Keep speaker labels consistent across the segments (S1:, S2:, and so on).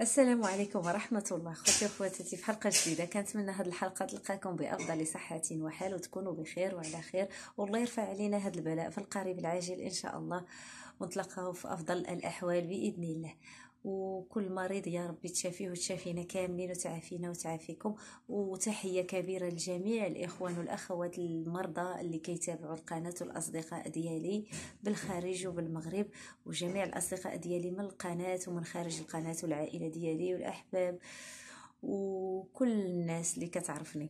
S1: السلام عليكم ورحمة الله خوتي وخواتاتي في حلقة جديدة كنتمنى هاد الحلقة تلقاكم بأفضل صحة وحال وتكونوا بخير وعلى خير والله يرفع علينا هاد البلاء في القريب العاجل إن شاء الله ونتلقاو في أفضل الأحوال بإذن الله وكل مريض يا ربي تشافيه وتشافينا كاملين وتعافينا وتعافيكم وتحيه كبيره لجميع الاخوان والاخوات المرضى اللي كيتابعوا القناه والاصدقاء ديالي بالخارج وبالمغرب وجميع الاصدقاء ديالي من القناه ومن خارج القناه والعائله ديالي والاحباب وكل الناس اللي كتعرفني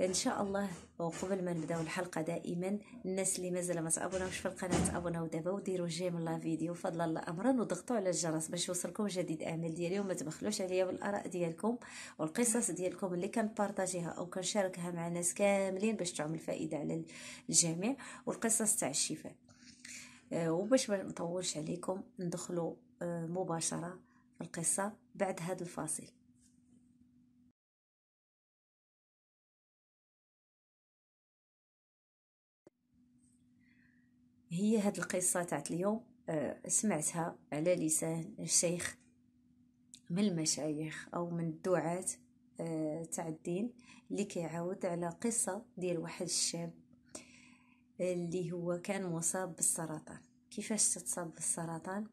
S1: ان شاء الله وقبل ما نبداو الحلقه دائما الناس اللي مازال ما تابوناوش في القناه تابوناو دابا وديروا جيم لا فيديو فضلا الله امرا وضغطوا على الجرس باش يوصلكم جديد اعمال ديالي وما تبخلوش عليا بالاراء ديالكم والقصص ديالكم اللي كنبارطاجيها او كنشاركها مع ناس كاملين باش تعمل فائده على الجميع والقصص تاع الشفاء آه، وباش ما نطولش عليكم ندخلوا آه، مباشره في القصه بعد هذا الفاصل هي هاد القصة تاعت اليوم آه، سمعتها على لسان الشيخ من المشايخ أو من الدعاة آه، تاع الدين اللي كيعاود على قصة ديال واحد الشاب آه، اللي هو كان مصاب بالسرطان كيفاش تتصاب بالسرطان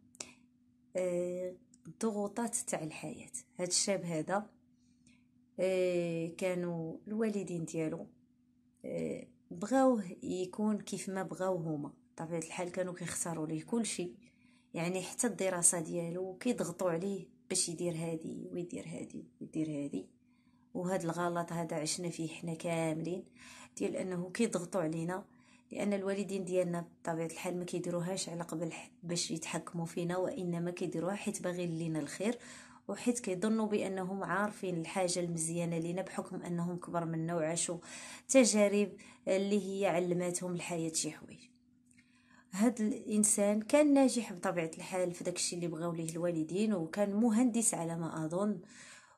S1: الضغوطات تاع الحياة هاد الشاب هذا كانوا الوالدين ديالو بغاوه يكون كيف ما بغاو هما طبيعة الحال كانوا كيخسروا ليه كلشي يعني حتى الدراسة ديالو كيضغطوا عليه باش يدير هادي ويدير هادي ويدير هادي وهاد الغلط هذا عشنا فيه حنا كاملين ديال انه كيضغطوا علينا لان الوالدين ديالنا بطبيعه الحال ما كيديروهاش على قبل باش يتحكموا فينا وانما كيديروها حيت باغي لينا الخير وحيت كيظنوا بانهم عارفين الحاجه المزيانه لينا بحكم انهم كبر منا وعاشوا تجارب اللي هي علماتهم الحياه شي حوايج هاد الانسان كان ناجح بطبيعه الحال في داكشي اللي بغاو ليه الوالدين وكان مهندس على ما اظن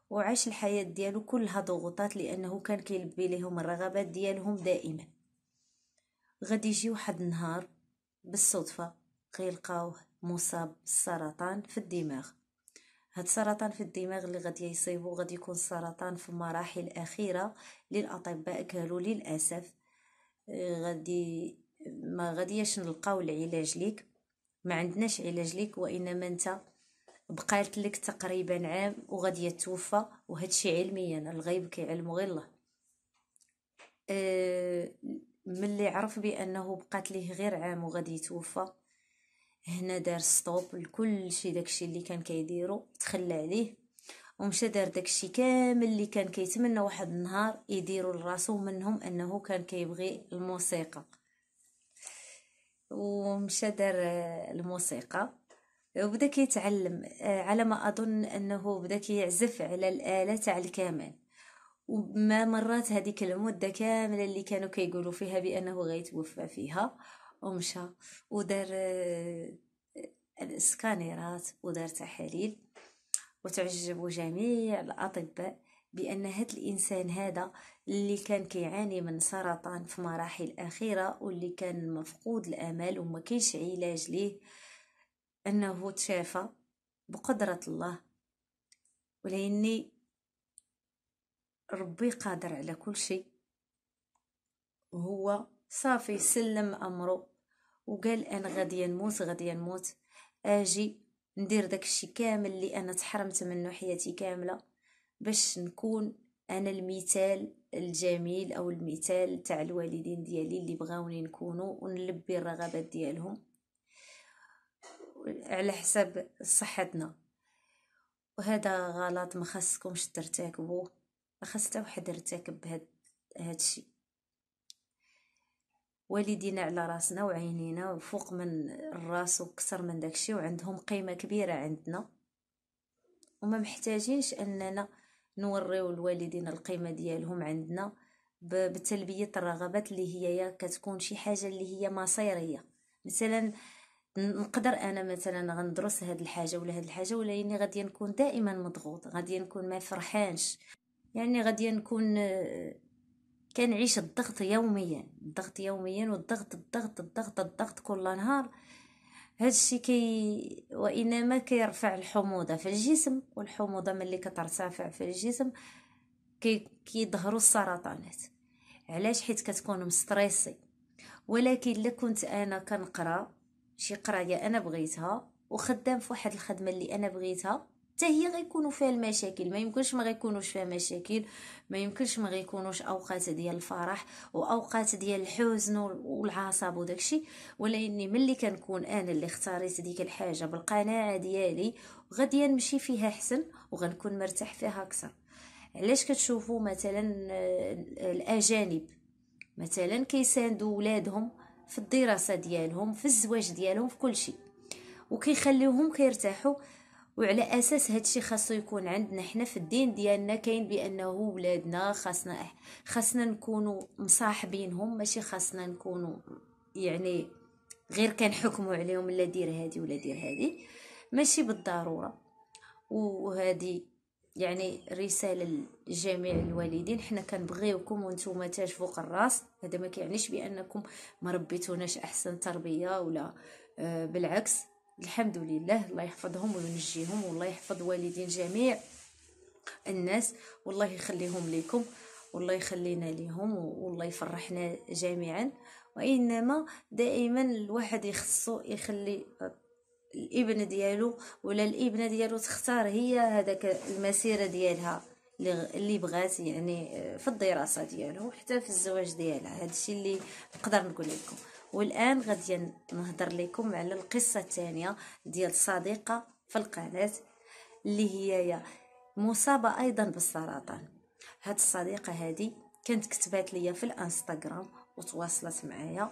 S1: وعاش الحياه ديالو كلها ضغوطات لانه كان كيلبي ليهم الرغبات ديالهم دائما غادي يجي واحد النهار بالصدفه غيلقاوه مصاب بالسرطان في الدماغ هاد السرطان في الدماغ اللي غادي يصيبو غادي يكون سرطان في مراحل اخيره للاطباء قالوا للاسف آه، غادي ما غاديش نلقاو العلاج ليك ما عندناش علاج ليك وانما انت بقالت لك تقريبا عام وغادي توفى وهادشي علميا الغيب كيعلمو غير الله أه ملي عرف بانه بقات ليه غير عام وغادي يتوفى هنا دار ستوب لكل شيء داكشي اللي كان كيديرو تخلى عليه ومشى دار داكشي كامل اللي كان كيتمنى واحد النهار يديرو لراسو منهم انه كان كيبغي الموسيقى ومشى دار آه، الموسيقى وبدا كيتعلم آه، على ما اظن انه بدا كيعزف على الاله تاع الكمان وما مرات هذيك المده كامله اللي كانوا كيقولوا فيها بانه غيتوفى فيها ومشى ودار آه، سكانيرات ودار تحاليل وتعجبوا جميع الاطباء بان هاد الانسان هذا اللي كان كيعاني من سرطان في مراحل اخيره واللي كان مفقود الامل وما كاينش علاج ليه انه تشافى بقدره الله ولاني ربي قادر على كل شيء وهو صافي سلم امره وقال انا غادي نموت غادي نموت اجي ندير داكشي كامل اللي انا تحرمت منه حياتي كامله باش نكون انا المثال الجميل او المثال تاع الوالدين ديالي اللي بغاوني نكونوا ونلبي الرغبات ديالهم على حساب صحتنا وهذا غلط ما خاصكمش ترتكبوه ما خاص حتى واحد يرتكب هاد هادشي والدينا على راسنا وعينينا وفوق من الراس وكثر من داكشي وعندهم قيمه كبيره عندنا وما محتاجينش اننا نوريو الوالدين القيمه ديالهم عندنا بتلبيه الرغبات اللي هي كتكون شي حاجه اللي هي مصيريه مثلا نقدر انا مثلا غندرس هاد الحاجه ولا هاد الحاجه ولا يعني غادي نكون دائما مضغوط غادي نكون ما فرحانش يعني غادي نكون آه، كنعيش الضغط يوميا الضغط يوميا والضغط الضغط الضغط الضغط كل نهار هذا الشيء كي وانما كيرفع الحموضه في الجسم والحموضه ملي كترتفع في الجسم كي كيظهروا السرطانات علاش حيت كتكون مستريسي ولكن الا كنت انا كنقرا شي قرايه انا بغيتها وخدام في واحد الخدمه اللي انا بغيتها حتى هي غيكونوا فيها المشاكل ما يمكنش ما غيكونوش فيها مشاكل ما يمكنش ما غيكونوش اوقات ديال الفرح واوقات ديال الحزن والعصب وداكشي ولاني ملي كنكون انا اللي اختاريت ديك الحاجه بالقناعه ديالي غادي نمشي فيها حسن وغنكون مرتاح فيها اكثر علاش كتشوفوا مثلا آه، الاجانب مثلا كيساندوا ولادهم في الدراسه ديالهم في الزواج ديالهم في كل شيء وكيخليوهم كيرتاحوا وعلى اساس هادشي خاصو يكون عندنا حنا في الدين ديالنا كاين بانه ولادنا خاصنا خاصنا نكونوا مصاحبينهم ماشي خاصنا نكونوا يعني غير كنحكموا عليهم لا دير هادي ولا دير هادي ماشي بالضروره وهادي يعني رسالة لجميع الوالدين حنا كنبغيوكم وانتم تاجفوا الراس هذا ما كيعنيش بانكم ما ربيتوناش احسن تربيه ولا آه، بالعكس الحمد لله الله يحفظهم وينجيهم والله يحفظ والدين جميع الناس والله يخليهم لكم والله يخلينا ليهم والله يفرحنا جميعا وانما دائما الواحد يخصو يخلي الابن ديالو ولا الابنه ديالو تختار هي هذاك المسيره ديالها اللي بغات يعني في الدراسه ديالو حتى في الزواج ديالها هادشي اللي نقدر نقول لكم والان غادي نهضر لكم على القصه الثانيه ديال صديقه في القناه اللي هي مصابه ايضا بالسرطان هاد الصديقه هذه كانت كتبات ليا في الانستغرام وتواصلت معايا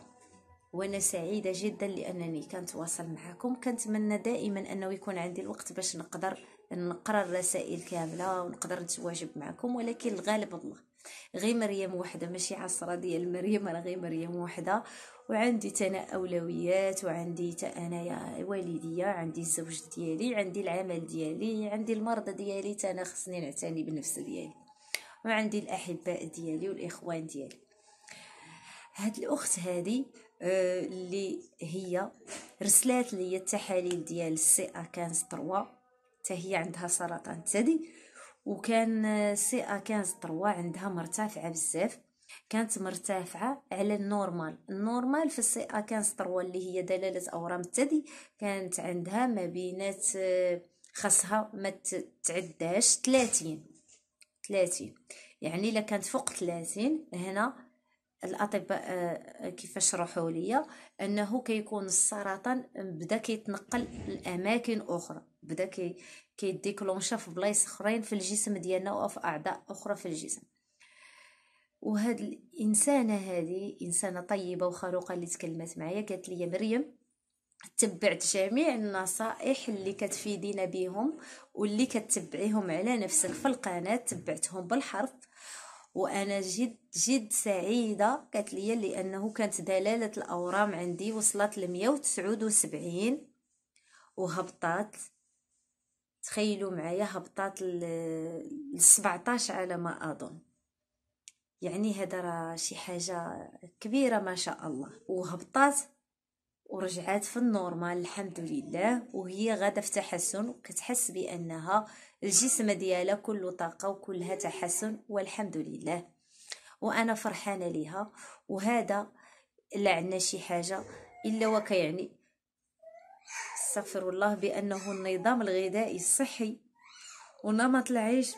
S1: وانا سعيده جدا لانني كنتواصل معكم كنتمنى دائما انه يكون عندي الوقت باش نقدر نقرا الرسائل كامله ونقدر نتواجد معكم ولكن الغالب الله غير مريم وحده ماشي عشرة ديال مريم انا غير مريم وحده وعندي تنا اولويات وعندي انايا والديه عندي الزوج ديالي عندي العمل ديالي عندي المرضى ديالي تانا خصني نعتني بالنفس ديالي وعندي الاحباء ديالي والاخوان ديالي هاد الاخت هادي آه، اللي هي رسلات لي التحاليل ديال السي ا 15 3 حتى هي عندها سرطان الثدي وكان سي ا 15 طروا عندها مرتفعه بزاف كانت مرتفعه على النورمال النورمال في السي ا 15 طروا اللي هي دلاله اورام الثدي كانت عندها ما بينات آه، خاصها ما تتعداش 30 30 يعني الا كانت فوق 30 هنا الاطباء آه، كيفاش شرحوا لي انه كيكون السرطان بدا كيتنقل لاماكن اخرى بدا كي كيديكلونشا في بلايص اخرين في الجسم ديالنا وفي اعضاء اخرى في الجسم وهاد الانسانه هذه انسانه طيبه وخروقه اللي تكلمت معايا قالت لي مريم تبعت جميع النصائح اللي كتفيدينا بهم واللي كتبعيهم على نفسك في القناه تبعتهم بالحرف وانا جد جد سعيده قالت لي لانه كانت دلاله الاورام عندي وصلت ل 179 وهبطات تخيلوا معايا هبطات ل 17 على ما اظن يعني هذا راه شي حاجه كبيره ما شاء الله وهبطات ورجعات في النورمال الحمد لله وهي غادا في تحسن وكتحس بانها الجسم ديالها كله طاقه وكلها تحسن والحمد لله وانا فرحانه ليها وهذا لا عندنا شي حاجه الا وكيعني استغفر الله بأنه النظام الغذائي الصحي ونمط العيش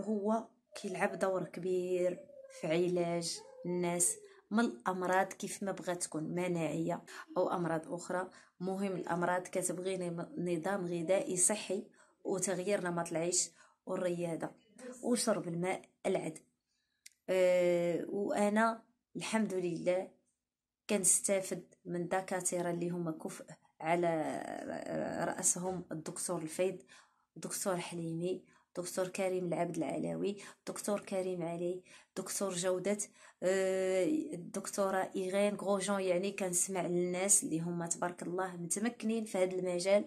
S1: هو كيلعب دور كبير في علاج الناس من الامراض كيف ما بغات تكون مناعيه او امراض اخرى مهم الامراض كتبغي نظام غذائي صحي وتغيير نمط العيش والرياضه وشرب الماء العد أه وانا الحمد لله كنستافد من دكاتره اللي هما كفء على رأسهم الدكتور الفيض الدكتور حليمي الدكتور كريم العبد العلاوي الدكتور كريم علي دكتور جودة آه، الدكتورة إيغين غوجون يعني كنسمع للناس اللي هما تبارك الله متمكنين في هذا المجال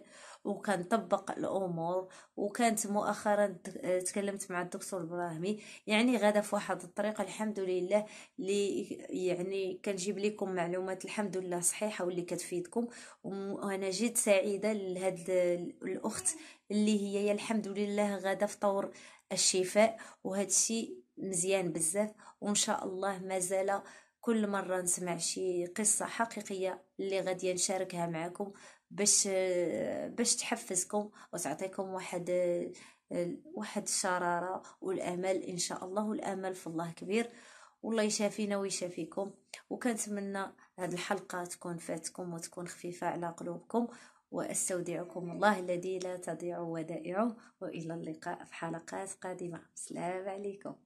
S1: طبق الأمور وكانت مؤخرا آه، تكلمت مع الدكتور البراهمي يعني غدا في واحد الطريقة الحمد لله اللي يعني كنجيب لكم معلومات الحمد لله صحيحة واللي كتفيدكم وأنا جد سعيدة لهاد الأخت اللي هي الحمد لله غدا في طور الشفاء وهذا الشيء مزيان بزاف وان شاء الله مازال كل مرة نسمع شي قصة حقيقية اللي غادي نشاركها معكم باش باش تحفزكم وتعطيكم واحد واحد الشرارة والأمل إن شاء الله والأمل في الله كبير والله يشافينا ويشافيكم وكنتمنى هاد الحلقة تكون فاتكم وتكون خفيفة على قلوبكم وأستودعكم الله الذي لا تضيع ودائعه وإلى اللقاء في حلقات قادمة السلام عليكم